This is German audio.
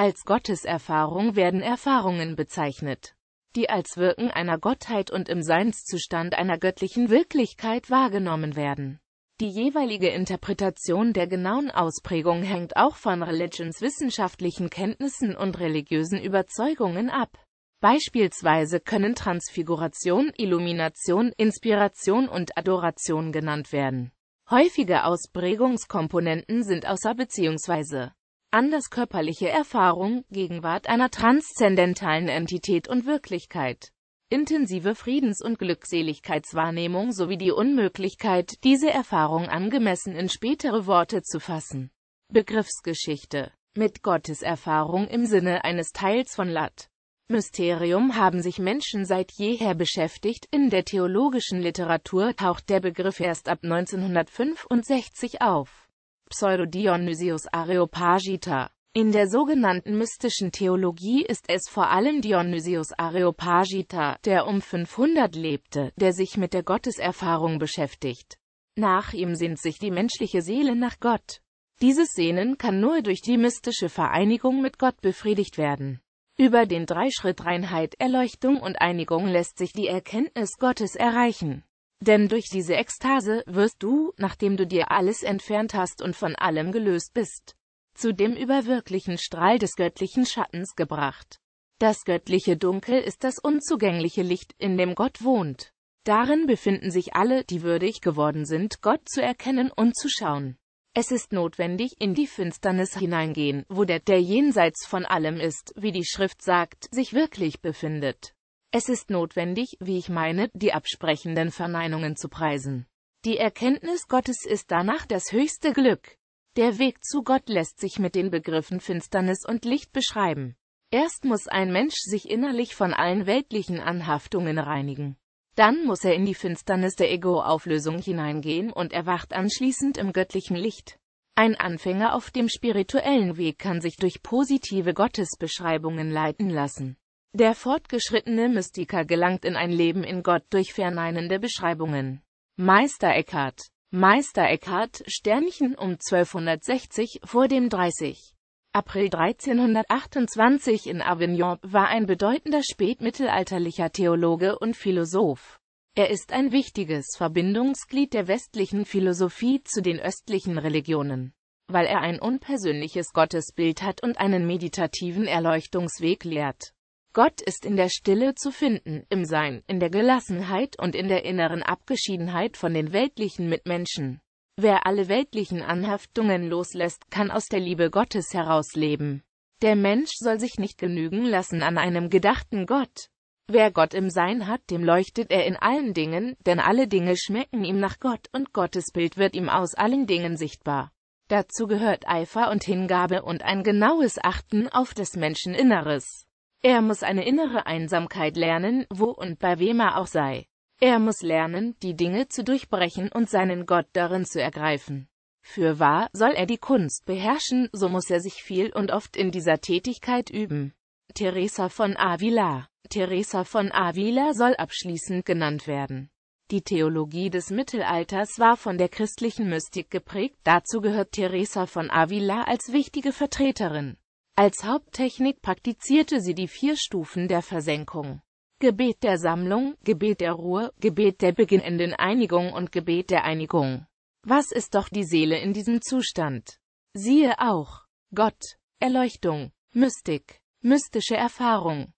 Als Gotteserfahrung werden Erfahrungen bezeichnet, die als Wirken einer Gottheit und im Seinszustand einer göttlichen Wirklichkeit wahrgenommen werden. Die jeweilige Interpretation der genauen Ausprägung hängt auch von wissenschaftlichen Kenntnissen und religiösen Überzeugungen ab. Beispielsweise können Transfiguration, Illumination, Inspiration und Adoration genannt werden. Häufige Ausprägungskomponenten sind außer bzw anders körperliche Erfahrung, Gegenwart einer transzendentalen Entität und Wirklichkeit. Intensive Friedens- und Glückseligkeitswahrnehmung sowie die Unmöglichkeit, diese Erfahrung angemessen in spätere Worte zu fassen. Begriffsgeschichte Mit Gottes Erfahrung im Sinne eines Teils von Lat. Mysterium haben sich Menschen seit jeher beschäftigt, in der theologischen Literatur taucht der Begriff erst ab 1965 auf. Pseudo-Dionysius Areopagita. In der sogenannten mystischen Theologie ist es vor allem Dionysius Areopagita, der um 500 lebte, der sich mit der Gotteserfahrung beschäftigt. Nach ihm sehnt sich die menschliche Seele nach Gott. Dieses Sehnen kann nur durch die mystische Vereinigung mit Gott befriedigt werden. Über den Dreischritt Reinheit, Erleuchtung und Einigung lässt sich die Erkenntnis Gottes erreichen. Denn durch diese Ekstase wirst du, nachdem du dir alles entfernt hast und von allem gelöst bist, zu dem überwirklichen Strahl des göttlichen Schattens gebracht. Das göttliche Dunkel ist das unzugängliche Licht, in dem Gott wohnt. Darin befinden sich alle, die würdig geworden sind, Gott zu erkennen und zu schauen. Es ist notwendig, in die Finsternis hineingehen, wo der, der jenseits von allem ist, wie die Schrift sagt, sich wirklich befindet. Es ist notwendig, wie ich meine, die absprechenden Verneinungen zu preisen. Die Erkenntnis Gottes ist danach das höchste Glück. Der Weg zu Gott lässt sich mit den Begriffen Finsternis und Licht beschreiben. Erst muss ein Mensch sich innerlich von allen weltlichen Anhaftungen reinigen. Dann muss er in die Finsternis der Ego-Auflösung hineingehen und erwacht anschließend im göttlichen Licht. Ein Anfänger auf dem spirituellen Weg kann sich durch positive Gottesbeschreibungen leiten lassen. Der fortgeschrittene Mystiker gelangt in ein Leben in Gott durch verneinende Beschreibungen. Meister Eckhart Meister Eckhart Sternchen um 1260 vor dem 30. April 1328 in Avignon war ein bedeutender spätmittelalterlicher Theologe und Philosoph. Er ist ein wichtiges Verbindungsglied der westlichen Philosophie zu den östlichen Religionen, weil er ein unpersönliches Gottesbild hat und einen meditativen Erleuchtungsweg lehrt. Gott ist in der Stille zu finden, im Sein, in der Gelassenheit und in der inneren Abgeschiedenheit von den weltlichen Mitmenschen. Wer alle weltlichen Anhaftungen loslässt, kann aus der Liebe Gottes heraus leben. Der Mensch soll sich nicht genügen lassen an einem gedachten Gott. Wer Gott im Sein hat, dem leuchtet er in allen Dingen, denn alle Dinge schmecken ihm nach Gott und Gottes Bild wird ihm aus allen Dingen sichtbar. Dazu gehört Eifer und Hingabe und ein genaues Achten auf des Menschen Inneres. Er muss eine innere Einsamkeit lernen, wo und bei wem er auch sei. Er muss lernen, die Dinge zu durchbrechen und seinen Gott darin zu ergreifen. Für wahr, soll er die Kunst beherrschen, so muss er sich viel und oft in dieser Tätigkeit üben. Teresa von Avila Teresa von Avila soll abschließend genannt werden. Die Theologie des Mittelalters war von der christlichen Mystik geprägt, dazu gehört Teresa von Avila als wichtige Vertreterin. Als Haupttechnik praktizierte sie die vier Stufen der Versenkung. Gebet der Sammlung, Gebet der Ruhe, Gebet der beginnenden Einigung und Gebet der Einigung. Was ist doch die Seele in diesem Zustand? Siehe auch Gott, Erleuchtung, Mystik, mystische Erfahrung,